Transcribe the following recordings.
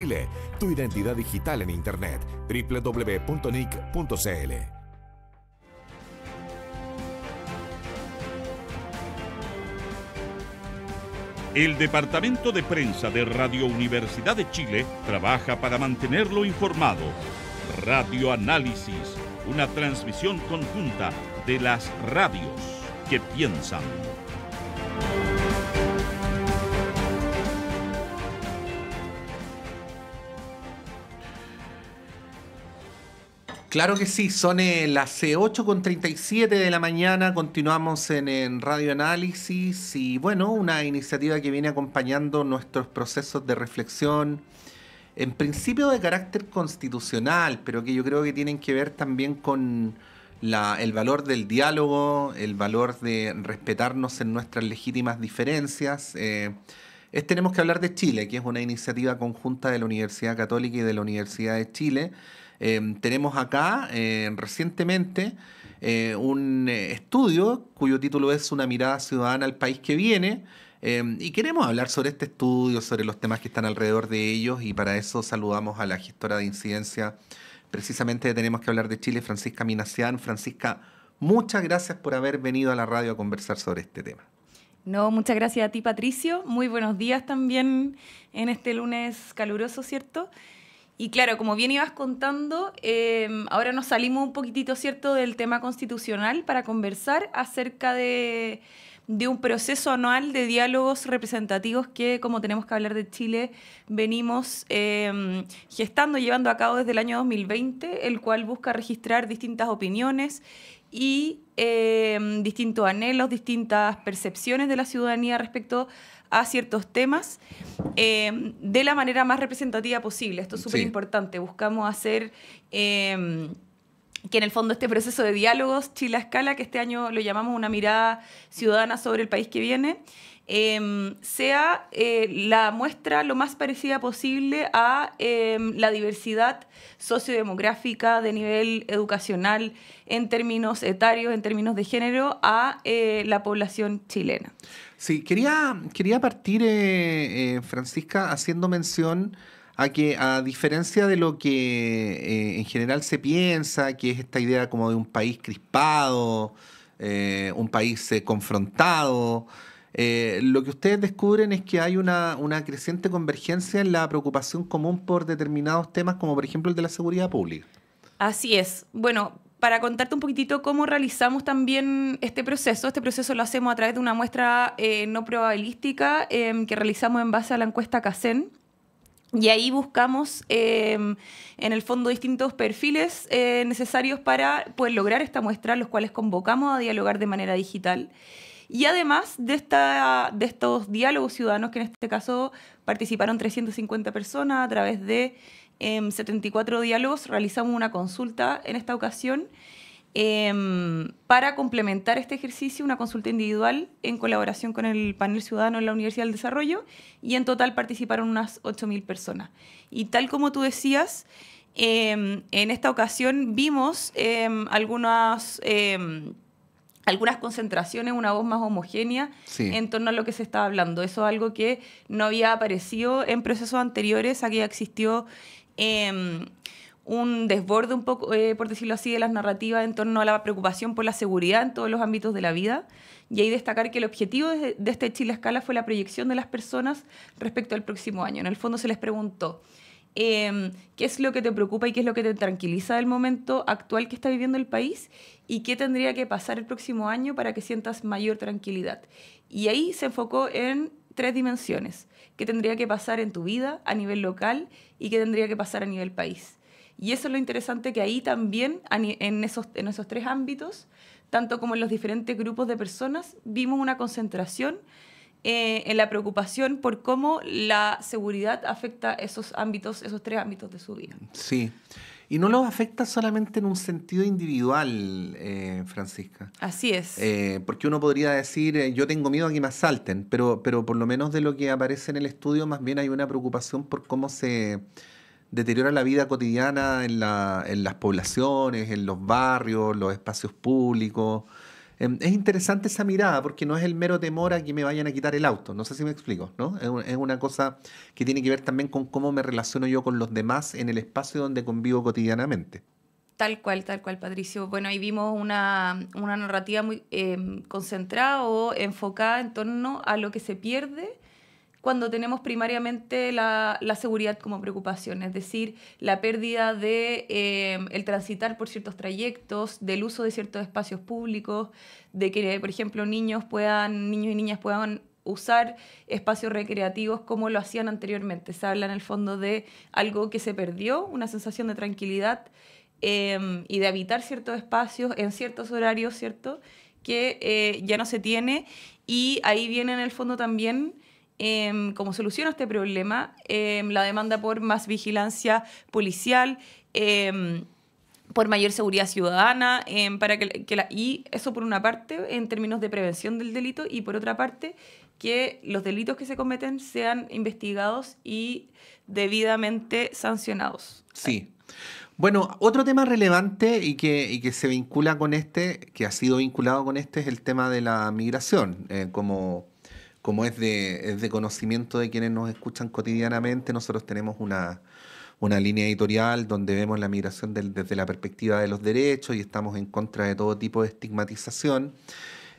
Chile, tu identidad digital en Internet, www.nic.cl. El Departamento de Prensa de Radio Universidad de Chile trabaja para mantenerlo informado. Radio Análisis, una transmisión conjunta de las radios que piensan. Claro que sí, son eh, las 8 eh, con de la mañana, continuamos en, Radio Análisis y bueno, una iniciativa que viene acompañando nuestros procesos de reflexión, en principio de carácter constitucional, pero que yo creo que tienen que ver también con el valor del diálogo, el valor de respetarnos en nuestras legítimas diferencias. Eh, es Tenemos que hablar de Chile, que es una iniciativa conjunta de la Universidad Católica y de la Universidad de Chile Em, tenemos acá em, recientemente eh, un eh, estudio cuyo título es Una mirada ciudadana al país que viene. Em, y queremos hablar sobre este estudio, sobre los temas que están alrededor de ellos y para eso saludamos a la gestora de incidencia. Precisamente tenemos que hablar de Chile, Francisca Minasian Francisca, muchas gracias por haber venido a la radio a conversar sobre este tema. No, muchas gracias a ti, Patricio. Muy buenos días también en este lunes caluroso, ¿cierto? Y claro, como bien ibas contando, em, ahora nos salimos un poquitito, ¿cierto?, del tema constitucional para conversar acerca de, un proceso anual de diálogos representativos que, como tenemos que hablar de Chile, venimos eh, gestando, llevando a cabo desde el año 2020, el cual busca registrar distintas opiniones y em, distintos anhelos, distintas percepciones de la ciudadanía respecto a a ciertos temas eh, de la manera más representativa posible. Esto es súper importante. Buscamos hacer... Em, que en el fondo este proceso de diálogos Chile escala, que este año lo llamamos una mirada ciudadana sobre el país que viene, Em, sea eh, la muestra lo más parecida posible a em, la diversidad sociodemográfica de nivel educacional en términos etarios, en términos de género, a eh, la población chilena. Sí, quería, quería partir, eh, Francisca, haciendo mención a que a diferencia de lo que en general se piensa, que es esta idea como de un país crispado, un país confrontado, eh, lo que ustedes descubren es que hay una, creciente convergencia en la preocupación común por determinados temas, como por ejemplo el de la seguridad pública. Así es. Bueno, para contarte un poquitito cómo realizamos también este proceso, este proceso lo hacemos a través de una muestra eh, no probabilística em, que realizamos en base a la encuesta CACEN. Y ahí buscamos em, en el fondo distintos perfiles eh, necesarios para lograr esta muestra, los cuales convocamos a dialogar de manera digital. Y además de, esta, de estos diálogos ciudadanos, que en este caso participaron 350 personas a través de 74 em, diálogos, realizamos una consulta en esta ocasión em, para complementar este ejercicio, una consulta individual en colaboración con el panel ciudadano en la Universidad del Desarrollo y en total participaron unas 8.000 personas. Y tal como tú decías, em, en esta ocasión vimos algunas algunas concentraciones, una voz más homogénea en torno a lo que se estaba hablando. Eso es algo que no había aparecido en procesos anteriores, aquí existió em, un desborde un poco, eh, por decirlo así, de las narrativas en torno a la preocupación por la seguridad en todos los ámbitos de la vida. Y ahí destacar que el objetivo de, de este Chile Escala fue la proyección de las personas respecto al próximo año. En el fondo se les preguntó, Em, qué es lo que te preocupa y qué es lo que te tranquiliza del momento actual que está viviendo el país y qué tendría que pasar el próximo año para que sientas mayor tranquilidad. Y ahí se enfocó en tres dimensiones, qué tendría que pasar en tu vida a nivel local y qué tendría que pasar a nivel país. Y eso es lo interesante que ahí también, en en esos tres ámbitos, tanto como en los diferentes grupos de personas, vimos una concentración eh, en la preocupación por cómo la seguridad afecta esos ámbitos, esos tres ámbitos de su vida. Sí. Y no los afecta solamente en un sentido individual, eh, Francisca. Así es. Eh, porque uno podría decir, yo tengo miedo a que me asalten, pero, pero por lo menos de lo que aparece en el estudio, más bien hay una preocupación por cómo se deteriora la vida cotidiana en, la, en las poblaciones, en los barrios, los espacios públicos. Em, es interesante esa mirada porque no es el mero temor a que me vayan a quitar el auto, no sé si me explico, ¿no? Es, una cosa que tiene que ver también con cómo me relaciono yo con los demás en el espacio donde convivo cotidianamente. Tal cual, tal cual, Patricio. Bueno, ahí vimos una, narrativa muy em, concentrada o enfocada en torno a lo que se pierde cuando tenemos primariamente la, la, seguridad como preocupación, es decir, la pérdida de eh, el transitar por ciertos trayectos, del uso de ciertos espacios públicos, de que, por ejemplo, niños puedan, niños y niñas puedan usar espacios recreativos como lo hacían anteriormente. Se habla en el fondo de algo que se perdió, una sensación de tranquilidad em, y de habitar ciertos espacios en ciertos horarios, ¿cierto? Que eh, ya no se tiene. Y ahí viene en el fondo también Em, como solución a este problema, em, la demanda por más vigilancia policial, em, por mayor seguridad ciudadana, para que, y eso por una parte en términos de prevención del delito y por otra parte que los delitos que se cometen sean investigados y debidamente sancionados. Sí. Bueno, otro tema relevante y que, se vincula con este, que ha sido vinculado con este, es el tema de la migración, eh, como, como es de, es de conocimiento de quienes nos escuchan cotidianamente, nosotros tenemos una, línea editorial donde vemos la migración desde la perspectiva de los derechos y estamos en contra de todo tipo de estigmatización.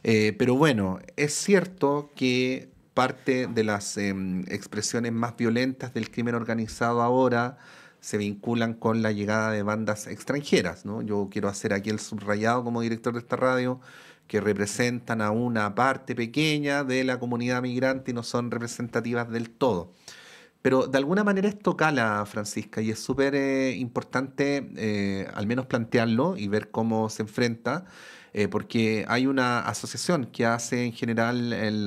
Eh, pero bueno, es cierto que parte de las em, expresiones más violentas del crimen organizado ahora se vinculan con la llegada de bandas extranjeras. Yo quiero hacer aquí el subrayado como director de esta radio que representan a una parte pequeña de la comunidad migrante y no son representativas del todo. Pero de alguna manera esto cala, Francisca, y es súper eh, importante eh, al menos plantearlo y ver cómo se enfrenta, eh, porque hay una asociación que hace en general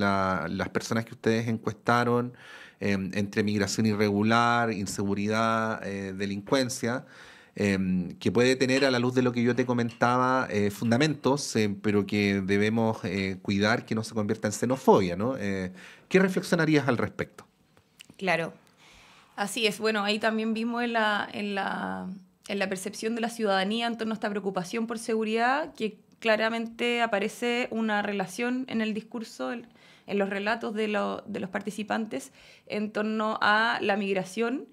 las personas que ustedes encuestaron entre migración irregular, inseguridad, delincuencia. Em, que puede tener a la luz de lo que yo te comentaba eh, fundamentos, eh, pero que debemos eh, cuidar que no se convierta en xenofobia, ¿no? ¿Qué reflexionarías al respecto? Claro, así es. Bueno, ahí también vimos en la, en la, en la percepción de la ciudadanía en torno a esta preocupación por seguridad que claramente aparece una relación en el discurso, en los relatos de, de los participantes en torno a la migración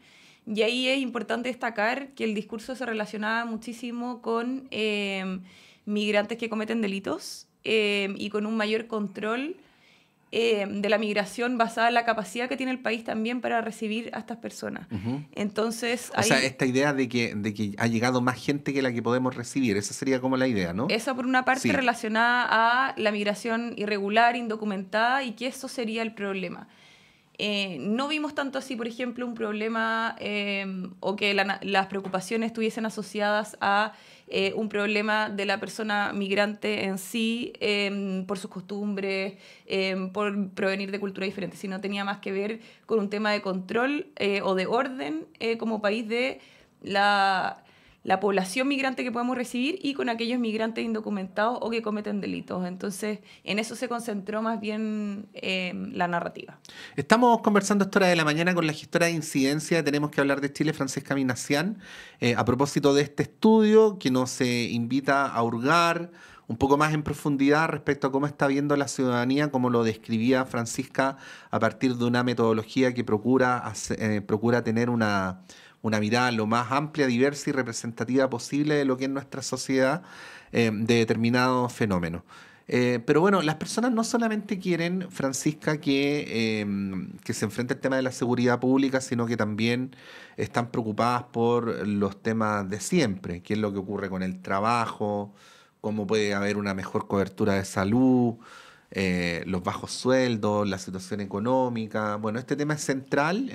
y ahí es importante destacar que el discurso se relacionaba muchísimo con em, migrantes que cometen delitos em, y con un mayor control em, de la migración basada en la capacidad que tiene el país también para recibir a estas personas. Entonces, o sea, esta idea de que, ha llegado más gente que la que podemos recibir, esa sería como la idea, ¿no? Esa por una parte relacionada a la migración irregular, indocumentada, y que eso sería el problema. Eh, no vimos tanto así, por ejemplo, un problema eh, o que las preocupaciones estuviesen asociadas a eh, un problema de la persona migrante en sí, por sus costumbres, por provenir de culturas diferentes, sino tenía más que ver con un tema de control o de orden como país de la la población migrante que podemos recibir y con aquellos migrantes indocumentados o que cometen delitos. Entonces, en eso se concentró más bien eh, la narrativa. Estamos conversando a esta hora de la mañana con la gestora de incidencia, tenemos que hablar de Chile, Francisca Minacián, eh, a propósito de este estudio que nos se eh, invita a hurgar un poco más en profundidad respecto a cómo está viendo la ciudadanía, como lo describía Francisca, a partir de una metodología que procura, procura tener una una mirada lo más amplia, diversa y representativa posible de lo que es nuestra sociedad eh, de determinados fenómenos. Eh, pero bueno, las personas no solamente quieren, Francisca, eh, que, se enfrente el tema de la seguridad pública, sino que también están preocupadas por los temas de siempre, qué es lo que ocurre con el trabajo, cómo puede haber una mejor cobertura de salud, los bajos sueldos, la situación económica. Bueno, este tema es central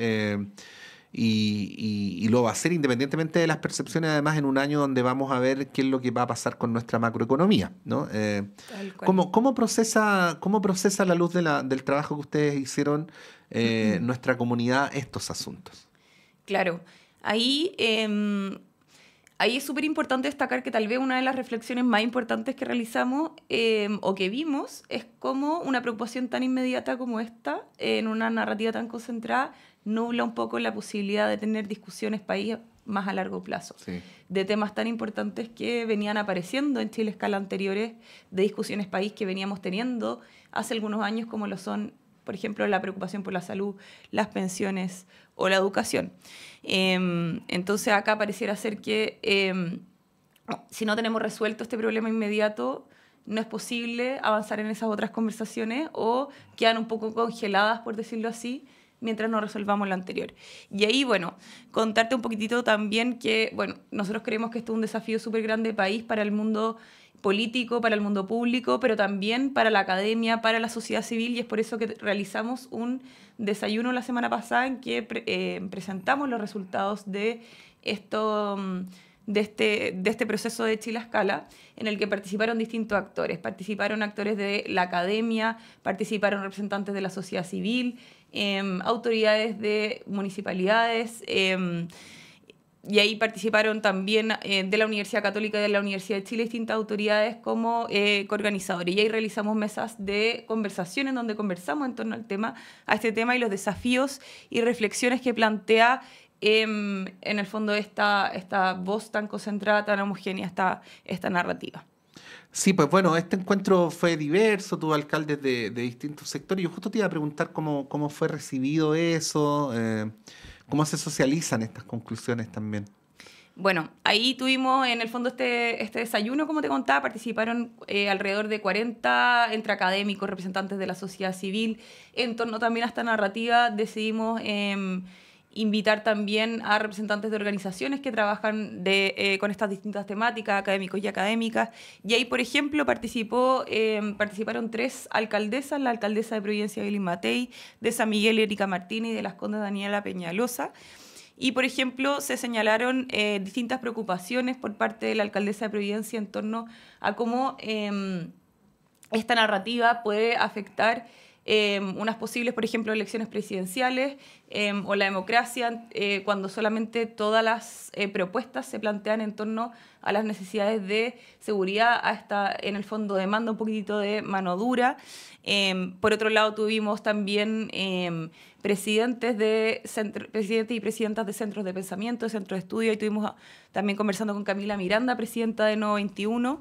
y, lo va a hacer independientemente de las percepciones, además en un año donde vamos a ver qué es lo que va a pasar con nuestra macroeconomía. ¿no? Eh, ¿cómo, procesa, ¿Cómo procesa la luz del trabajo que ustedes hicieron eh, nuestra comunidad estos asuntos? Claro, ahí, em, ahí es súper importante destacar que tal vez una de las reflexiones más importantes que realizamos em, o que vimos es cómo una preocupación tan inmediata como esta, en una narrativa tan concentrada, nubla un poco la posibilidad de tener discusiones país más a largo plazo, de temas tan importantes que venían apareciendo en Chile escala anteriores, de discusiones país que veníamos teniendo hace algunos años, como lo son, por ejemplo, la preocupación por la salud, las pensiones o la educación. Em, entonces acá pareciera ser que em, si no tenemos resuelto este problema inmediato, no es posible avanzar en esas otras conversaciones o quedan un poco congeladas, por decirlo así, mientras no resolvamos lo anterior. Y ahí, bueno, contarte un poquitito también que, bueno, nosotros creemos que esto es un desafío súper grande país para el mundo político, para el mundo público, pero también para la academia, para la sociedad civil, y es por eso que realizamos un desayuno la semana pasada en que eh, presentamos los resultados de esto. Mm, de este, de este, proceso de Chilascala, en el que participaron distintos actores. Participaron actores de la academia, participaron representantes de la sociedad civil, Em, autoridades de municipalidades. Em, y ahí participaron también eh, de la Universidad Católica y de la Universidad de Chile distintas autoridades como coorganizadores. Eh, y ahí realizamos mesas de conversación en donde conversamos en torno al tema, a este tema y los desafíos y reflexiones que plantea em, en el fondo esta, esta voz tan concentrada, tan homogénea, esta, esta narrativa. Sí, pues bueno, este encuentro fue diverso, tuvo alcaldes de, distintos sectores. Yo justo te iba a preguntar cómo, cómo fue recibido eso, eh, cómo se socializan estas conclusiones también. Bueno, ahí tuvimos en el fondo este, este desayuno, como te contaba, participaron eh, alrededor de 40 entre académicos, representantes de la sociedad civil. En torno también a esta narrativa decidimos... Em, invitar también a representantes de organizaciones que trabajan eh, con estas distintas temáticas, académicos y académicas. Y ahí, por ejemplo, participó, em, participaron tres alcaldesas, la alcaldesa de Providencia Evelyn Matei, de San Miguel Erika Martínez y de Las Condes Daniela Peñalosa. Y, por ejemplo, se señalaron eh, distintas preocupaciones por parte de la alcaldesa de Providencia en torno a cómo em, esta narrativa puede afectar Em, unas posibles, por ejemplo, elecciones presidenciales em, o la democracia, eh, cuando solamente todas las eh, propuestas se plantean en torno a las necesidades de seguridad, hasta en el fondo demanda un poquitito de mano dura. Em, por otro lado, tuvimos también presidentes, de centro, presidentes y presidentas de centros de pensamiento, centros de estudio, y tuvimos también conversando con Camila Miranda, presidenta de No 21,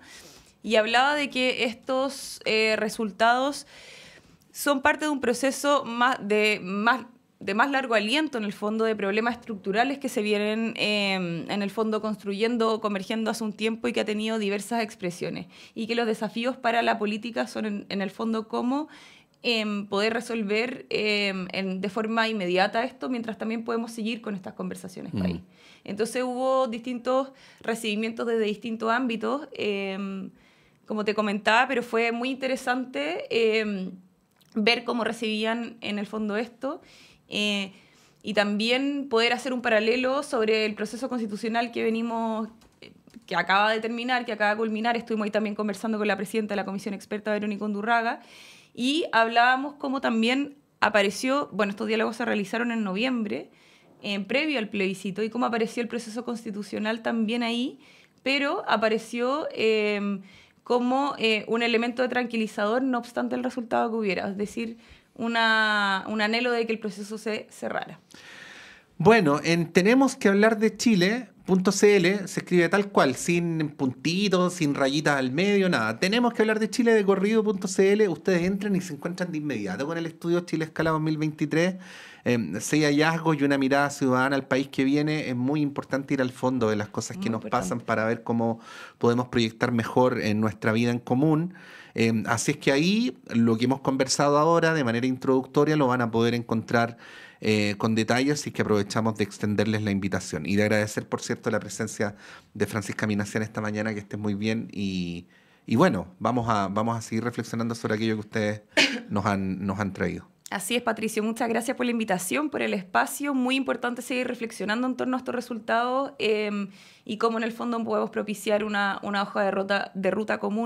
y hablaba de que estos eh, resultados son parte de un proceso más de, más, de más largo aliento, en el fondo, de problemas estructurales que se vienen, em, en el fondo, construyendo, convergiendo hace un tiempo y que ha tenido diversas expresiones. Y que los desafíos para la política son, en, el fondo, cómo em, poder resolver em, de forma inmediata esto, mientras también podemos seguir con estas conversaciones ahí mm. Entonces hubo distintos recibimientos desde distintos ámbitos, como te comentaba, pero fue muy interesante ver cómo recibían en el fondo esto. Eh, y también poder hacer un paralelo sobre el proceso constitucional que venimos, eh, que acaba de terminar, que acaba de culminar. Estuvimos ahí también conversando con la presidenta de la Comisión Experta, Verónica Undurraga, y hablábamos cómo también apareció, bueno, estos diálogos se realizaron en noviembre, en previo al plebiscito, y cómo apareció el proceso constitucional también ahí, pero apareció... Eh, como eh, un elemento de tranquilizador, no obstante el resultado que hubiera, es decir, un anhelo de que el proceso se cerrara. Bueno, tenemos que hablar de Chile, .cl se escribe tal cual, sin puntitos, sin rayitas al medio, nada. Tenemos que hablar de Chile de corrido.cl. Ustedes entran y se encuentran de inmediato con el estudio Chile Escala 2023. Em, seis hallazgos y una mirada ciudadana al país que viene. Es muy importante ir al fondo de las cosas que nos pasan para ver cómo podemos proyectar mejor en nuestra vida en común. Em, así es que ahí lo que hemos conversado ahora de manera introductoria lo van a poder encontrar eh, con detalles así que aprovechamos de extenderles la invitación y de agradecer, por cierto, la presencia de Francisca Minacian esta mañana, que esté muy bien y, bueno, vamos a, vamos a seguir reflexionando sobre aquello que ustedes nos han, nos han traído. Así es, Patricio. Muchas gracias por la invitación, por el espacio. Muy importante seguir reflexionando en torno a estos resultados em, y cómo en el fondo podemos propiciar una, una hoja de ruta, de ruta común.